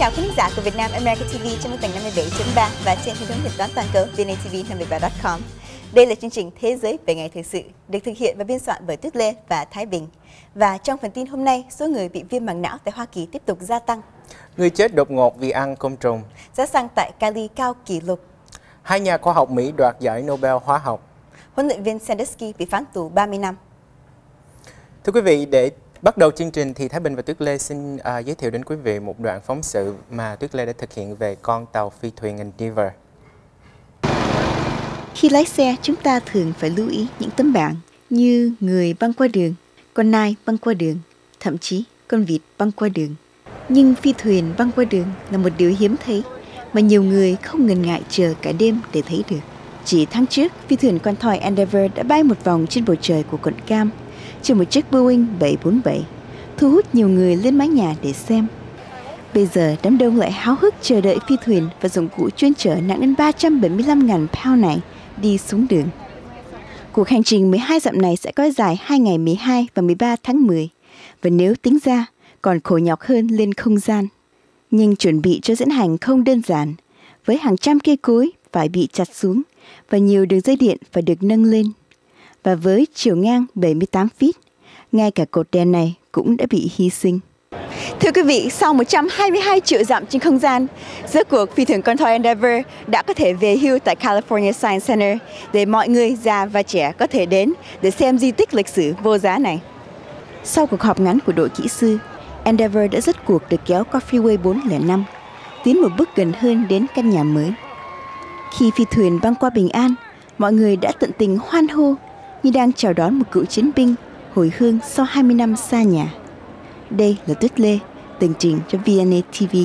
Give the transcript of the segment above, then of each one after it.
chào khán giả của Việt Nam America TV trên tầng 57.3 và trên hệ thống điện toán toàn cầu vntv 57 com Đây là chương trình Thế giới về ngày thực sự được thực hiện và biên soạn bởi Tuyết Lê và Thái Bình. Và trong phần tin hôm nay, số người bị viêm màng não tại Hoa Kỳ tiếp tục gia tăng. Người chết đột ngột vì ăn côn trùng. Giá xăng tại Cali cao kỷ lục. Hai nhà khoa học Mỹ đoạt giải Nobel hóa học. Huấn luyện viên Sandusky bị phán tù 30 năm. Thưa quý vị, để Bắt đầu chương trình thì Thái Bình và Tuyết Lê xin uh, giới thiệu đến quý vị một đoạn phóng sự mà Tuyết Lê đã thực hiện về con tàu phi thuyền Endeavour. Khi lái xe, chúng ta thường phải lưu ý những tấm bảng như người băng qua đường, con nai băng qua đường, thậm chí con vịt băng qua đường. Nhưng phi thuyền băng qua đường là một điều hiếm thấy mà nhiều người không ngần ngại chờ cả đêm để thấy được. Chỉ tháng trước, phi thuyền con thoi Endeavour đã bay một vòng trên bầu trời của quận Cam trên một chiếc Boeing 747, thu hút nhiều người lên mái nhà để xem. Bây giờ, đám đông lại háo hức chờ đợi phi thuyền và dụng cụ chuyên chở nặng đến 375.000 pound này đi xuống đường. Cuộc hành trình 12 dặm này sẽ kéo dài 2 ngày 12 và 13 tháng 10, và nếu tính ra, còn khổ nhọc hơn lên không gian. Nhưng chuẩn bị cho diễn hành không đơn giản, với hàng trăm cây cối phải bị chặt xuống và nhiều đường dây điện phải được nâng lên và với chiều ngang 78 feet, ngay cả cột đèn này cũng đã bị hy sinh. Thưa quý vị, sau 122 triệu dặm trên không gian, rốt cuộc phi thuyền con thoi Endeavour đã có thể về hưu tại California Science Center để mọi người già và trẻ có thể đến để xem di tích lịch sử vô giá này. Sau cuộc họp ngắn của đội kỹ sư, Endeavour đã rất cuộc được kéo qua Freeway 405, tiến một bước gần hơn đến căn nhà mới. Khi phi thuyền băng qua Bình An, mọi người đã tận tình hoan hô như đang chào đón một cựu chiến binh hồi hương sau 20 năm xa nhà. Đây là Tuyết Lê, tường trình cho VNA TV.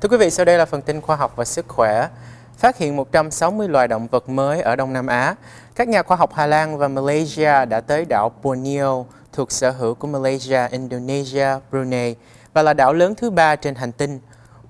Thưa quý vị, sau đây là phần tin khoa học và sức khỏe. Phát hiện 160 loài động vật mới ở Đông Nam Á. Các nhà khoa học Hà Lan và Malaysia đã tới đảo Borneo thuộc sở hữu của Malaysia, Indonesia, Brunei và là đảo lớn thứ ba trên hành tinh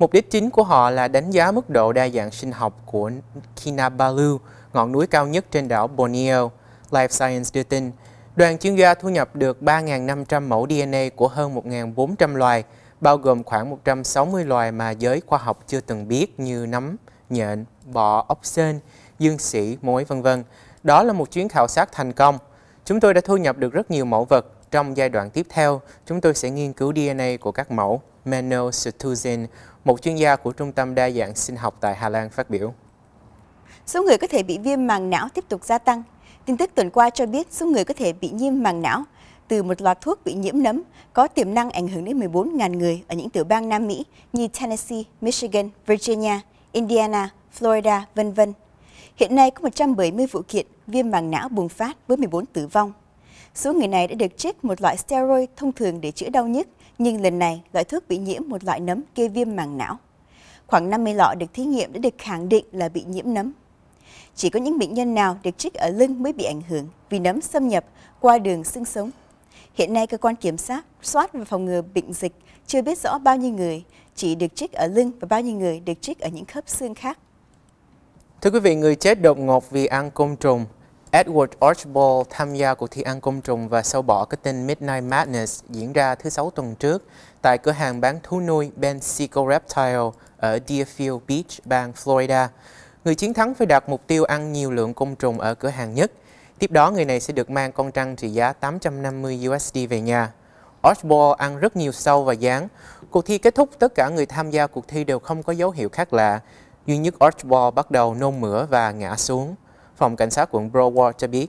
Mục đích chính của họ là đánh giá mức độ đa dạng sinh học của Kinabalu, ngọn núi cao nhất trên đảo Borneo. Life Science đưa tin, đoàn chuyên gia thu nhập được 3.500 mẫu DNA của hơn 1.400 loài, bao gồm khoảng 160 loài mà giới khoa học chưa từng biết như nấm, nhện, bọ, ốc sên, dương sĩ, mối vân vân. Đó là một chuyến khảo sát thành công. Chúng tôi đã thu nhập được rất nhiều mẫu vật. Trong giai đoạn tiếp theo, chúng tôi sẽ nghiên cứu DNA của các mẫu. Menno Sutuzin, một chuyên gia của Trung tâm Đa dạng Sinh học tại Hà Lan phát biểu. Số người có thể bị viêm màng não tiếp tục gia tăng. Tin tức tuần qua cho biết số người có thể bị nhiễm màng não từ một loạt thuốc bị nhiễm nấm có tiềm năng ảnh hưởng đến 14.000 người ở những tiểu bang Nam Mỹ như Tennessee, Michigan, Virginia, Indiana, Florida, vân vân. Hiện nay có 170 vụ kiện viêm màng não bùng phát với 14 tử vong. Số người này đã được trích một loại steroid thông thường để chữa đau nhức, nhưng lần này loại thuốc bị nhiễm một loại nấm gây viêm màng não. Khoảng 50 lọ được thí nghiệm đã được khẳng định là bị nhiễm nấm. Chỉ có những bệnh nhân nào được trích ở lưng mới bị ảnh hưởng vì nấm xâm nhập qua đường xương sống. Hiện nay cơ quan kiểm soát, soát và phòng ngừa bệnh dịch chưa biết rõ bao nhiêu người chỉ được trích ở lưng và bao nhiêu người được trích ở những khớp xương khác. Thưa quý vị, người chết đột ngột vì ăn côn trùng Edward Archibald tham gia cuộc thi ăn côn trùng và sâu bọ cái tên Midnight Madness diễn ra thứ Sáu tuần trước tại cửa hàng bán thú nuôi Ben Seagull Reptile ở Deerfield Beach, bang Florida. Người chiến thắng phải đạt mục tiêu ăn nhiều lượng côn trùng ở cửa hàng nhất. Tiếp đó, người này sẽ được mang con trăng trị giá 850 USD về nhà. Osborne ăn rất nhiều sâu và dán. Cuộc thi kết thúc, tất cả người tham gia cuộc thi đều không có dấu hiệu khác lạ. Duy nhất Osborne bắt đầu nôn mửa và ngã xuống phòng cảnh sát quận Broward cho biết.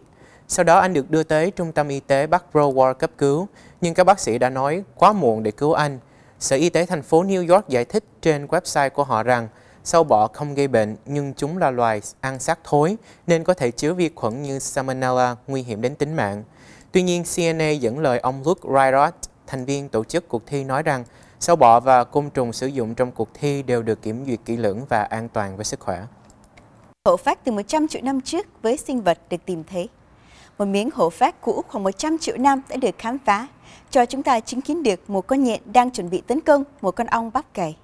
Sau đó anh được đưa tới trung tâm y tế Bắc Broward cấp cứu, nhưng các bác sĩ đã nói quá muộn để cứu anh. Sở Y tế thành phố New York giải thích trên website của họ rằng sâu bọ không gây bệnh nhưng chúng là loài ăn xác thối nên có thể chứa vi khuẩn như Salmonella nguy hiểm đến tính mạng. Tuy nhiên, CNA dẫn lời ông Luke Ryrot, thành viên tổ chức cuộc thi nói rằng sâu bọ và côn trùng sử dụng trong cuộc thi đều được kiểm duyệt kỹ lưỡng và an toàn với sức khỏe. Hổ phách từ 100 triệu năm trước với sinh vật được tìm thấy. Một miếng hổ phách cũ khoảng 100 triệu năm đã được khám phá, cho chúng ta chứng kiến được một con nhện đang chuẩn bị tấn công một con ong bắp cày.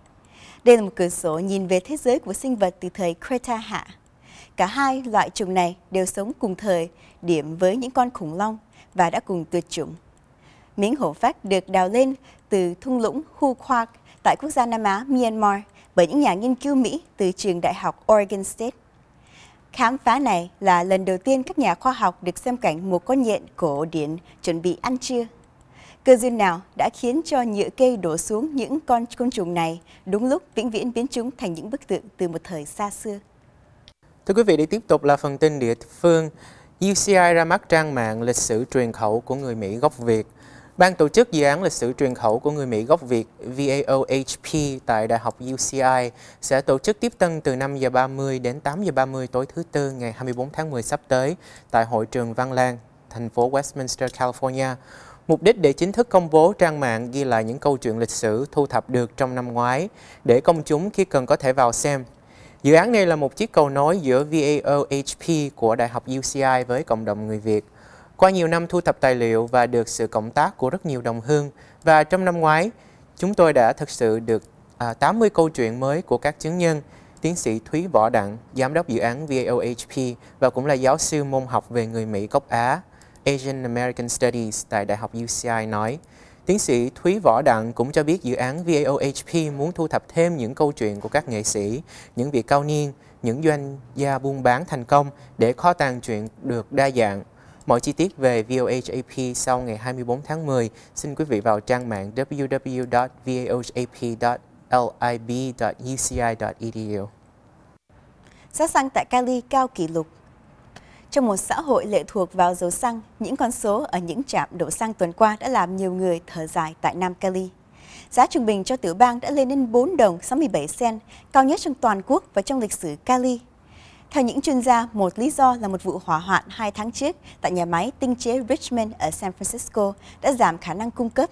Đây là một cửa sổ nhìn về thế giới của sinh vật từ thời Creta Hạ. Cả hai loại trùng này đều sống cùng thời, điểm với những con khủng long và đã cùng tuyệt chủng. Miếng hổ phách được đào lên từ thung lũng Hu Khoak tại quốc gia Nam Á Myanmar bởi những nhà nghiên cứu Mỹ từ trường đại học Oregon State. Khám phá này là lần đầu tiên các nhà khoa học được xem cảnh một con nhện cổ điển chuẩn bị ăn trưa. Cơ duyên nào đã khiến cho nhựa cây đổ xuống những con côn trùng này đúng lúc vĩnh viễn biến chúng thành những bức tượng từ một thời xa xưa. Thưa quý vị, để tiếp tục là phần tin địa phương. UCI ra mắt trang mạng lịch sử truyền khẩu của người Mỹ gốc Việt. Ban tổ chức dự án lịch sử truyền khẩu của người Mỹ gốc Việt VAOHP tại Đại học UCI sẽ tổ chức tiếp tân từ 5 giờ 30 đến 8 giờ 30 tối thứ Tư ngày 24 tháng 10 sắp tới tại Hội trường Văn Lang, thành phố Westminster, California. Mục đích để chính thức công bố trang mạng ghi lại những câu chuyện lịch sử thu thập được trong năm ngoái để công chúng khi cần có thể vào xem. Dự án này là một chiếc cầu nối giữa VAOHP của Đại học UCI với cộng đồng người Việt – qua nhiều năm thu thập tài liệu và được sự cộng tác của rất nhiều đồng hương và trong năm ngoái, chúng tôi đã thực sự được 80 à, câu chuyện mới của các chứng nhân, tiến sĩ Thúy Võ Đặng, giám đốc dự án VAOHP và cũng là giáo sư môn học về người Mỹ gốc Á, Asian American Studies tại Đại học UCI nói. Tiến sĩ Thúy Võ Đặng cũng cho biết dự án VAOHP muốn thu thập thêm những câu chuyện của các nghệ sĩ, những vị cao niên, những doanh gia buôn bán thành công để kho tàng chuyện được đa dạng Mọi chi tiết về VOHAP sau ngày 24 tháng 10 xin quý vị vào trang mạng www.vohap.lib.uci.edu. E Giá xăng tại Cali cao kỷ lục trong một xã hội lệ thuộc vào dầu xăng, những con số ở những trạm đổ xăng tuần qua đã làm nhiều người thở dài tại Nam Cali. Giá trung bình cho tiểu bang đã lên đến 4 đồng 67 sen, cao nhất trong toàn quốc và trong lịch sử Cali. Theo những chuyên gia, một lý do là một vụ hỏa hoạn hai tháng trước tại nhà máy tinh chế Richmond ở San Francisco đã giảm khả năng cung cấp.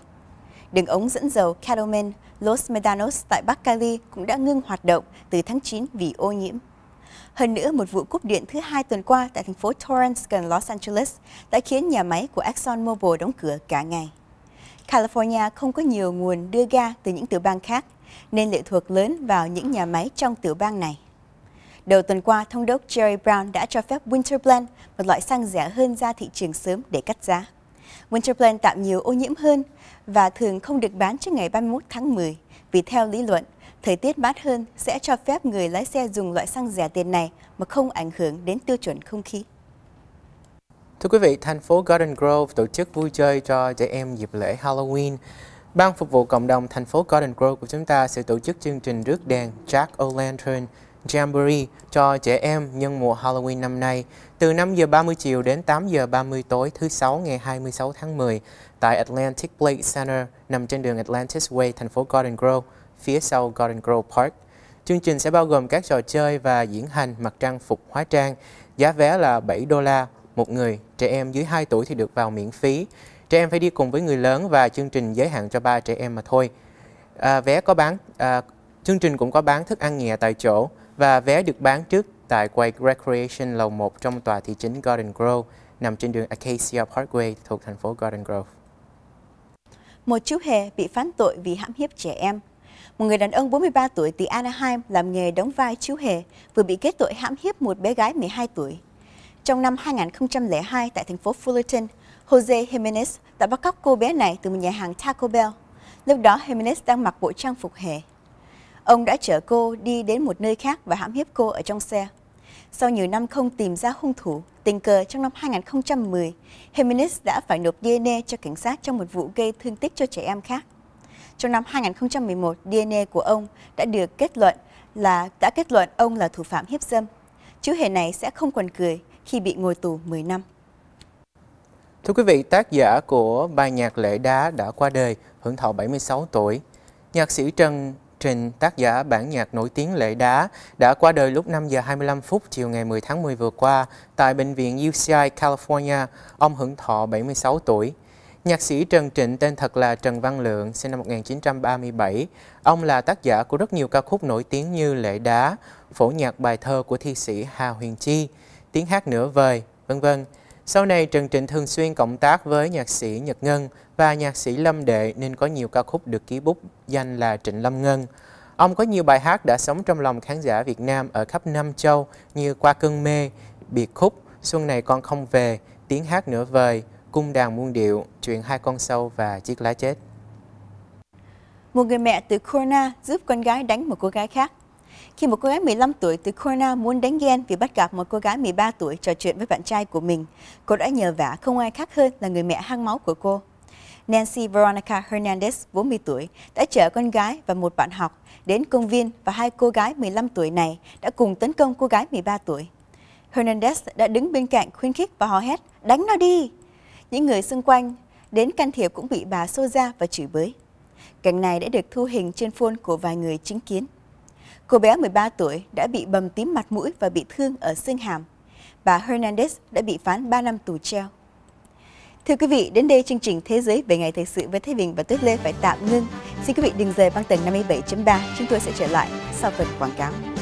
Đường ống dẫn dầu Cattleman Los Medanos tại Bắc Cali cũng đã ngưng hoạt động từ tháng 9 vì ô nhiễm. Hơn nữa, một vụ cúp điện thứ hai tuần qua tại thành phố Torrance gần Los Angeles đã khiến nhà máy của ExxonMobil đóng cửa cả ngày. California không có nhiều nguồn đưa ga từ những tiểu bang khác, nên lệ thuộc lớn vào những nhà máy trong tiểu bang này. Đầu tuần qua, thông đốc Jerry Brown đã cho phép Winterblend, một loại xăng rẻ hơn ra thị trường sớm để cắt giá. Winterblend tạo nhiều ô nhiễm hơn và thường không được bán trước ngày 31 tháng 10 vì theo lý luận, thời tiết mát hơn sẽ cho phép người lái xe dùng loại xăng rẻ tiền này mà không ảnh hưởng đến tiêu chuẩn không khí. Thưa quý vị, thành phố Garden Grove tổ chức vui chơi cho trẻ em dịp lễ Halloween. Ban phục vụ cộng đồng thành phố Garden Grove của chúng ta sẽ tổ chức chương trình rước đèn Jack O'Lantern Jamboree cho trẻ em nhân mùa Halloween năm nay từ 5 giờ 30 chiều đến 8 giờ 30 tối thứ Sáu ngày 26 tháng 10 tại Atlantic Blade Center nằm trên đường Atlantic Way, thành phố Garden Grove, phía sau Garden Grove Park. Chương trình sẽ bao gồm các trò chơi và diễn hành mặc trang phục hóa trang. Giá vé là 7 đô la một người, trẻ em dưới 2 tuổi thì được vào miễn phí. Trẻ em phải đi cùng với người lớn và chương trình giới hạn cho 3 trẻ em mà thôi. À, vé có bán, à, chương trình cũng có bán thức ăn nhẹ tại chỗ và vé được bán trước tại quầy Recreation lầu 1 trong tòa thị chính Garden Grove nằm trên đường Acacia Parkway thuộc thành phố Garden Grove. Một chú hề bị phán tội vì hãm hiếp trẻ em. Một người đàn ông 43 tuổi từ Anaheim làm nghề đóng vai chú hề vừa bị kết tội hãm hiếp một bé gái 12 tuổi. Trong năm 2002 tại thành phố Fullerton, Jose Jimenez đã bắt cóc cô bé này từ một nhà hàng Taco Bell. Lúc đó Jimenez đang mặc bộ trang phục hề ông đã chở cô đi đến một nơi khác và hãm hiếp cô ở trong xe. Sau nhiều năm không tìm ra hung thủ, tình cờ trong năm 2010, Jimenez đã phải nộp DNA cho cảnh sát trong một vụ gây thương tích cho trẻ em khác. Trong năm 2011, DNA của ông đã được kết luận là đã kết luận ông là thủ phạm hiếp dâm. Chú hề này sẽ không còn cười khi bị ngồi tù 10 năm. Thưa quý vị, tác giả của bài nhạc lễ Đá đã qua đời, hưởng thọ 76 tuổi. Nhạc sĩ Trần Martin, tác giả bản nhạc nổi tiếng Lệ Đá, đã qua đời lúc 5 giờ 25 phút chiều ngày 10 tháng 10 vừa qua tại Bệnh viện UCI California. Ông hưởng thọ 76 tuổi. Nhạc sĩ Trần Trịnh tên thật là Trần Văn Lượng, sinh năm 1937. Ông là tác giả của rất nhiều ca khúc nổi tiếng như Lệ Đá, phổ nhạc bài thơ của thi sĩ Hà Huyền Chi, tiếng hát nửa vời, vân vân. Sau này, Trần Trịnh thường xuyên cộng tác với nhạc sĩ Nhật Ngân và nhạc sĩ Lâm Đệ nên có nhiều ca khúc được ký bút danh là Trịnh Lâm Ngân. Ông có nhiều bài hát đã sống trong lòng khán giả Việt Nam ở khắp Nam Châu như Qua cơn mê, Biệt khúc, Xuân này con không về, Tiếng hát nửa vời, Cung đàn muôn điệu, Chuyện hai con sâu và Chiếc lá chết. Một người mẹ từ Corona giúp con gái đánh một cô gái khác khi một cô gái 15 tuổi từ Corona muốn đánh ghen vì bắt gặp một cô gái 13 tuổi trò chuyện với bạn trai của mình. Cô đã nhờ vả không ai khác hơn là người mẹ hang máu của cô. Nancy Veronica Hernandez, 40 tuổi, đã chở con gái và một bạn học đến công viên và hai cô gái 15 tuổi này đã cùng tấn công cô gái 13 tuổi. Hernandez đã đứng bên cạnh khuyến khích và hò hét, đánh nó đi! Những người xung quanh đến can thiệp cũng bị bà xô ra và chửi bới. Cảnh này đã được thu hình trên phone của vài người chứng kiến. Cô bé 13 tuổi đã bị bầm tím mặt mũi và bị thương ở xương hàm. Bà Hernandez đã bị phán 3 năm tù treo. Thưa quý vị, đến đây chương trình Thế giới về ngày thực sự với Thế Bình và Tuyết Lê phải tạm ngưng. Xin quý vị đừng rời băng tầng 57.3, chúng tôi sẽ trở lại sau phần quảng cáo.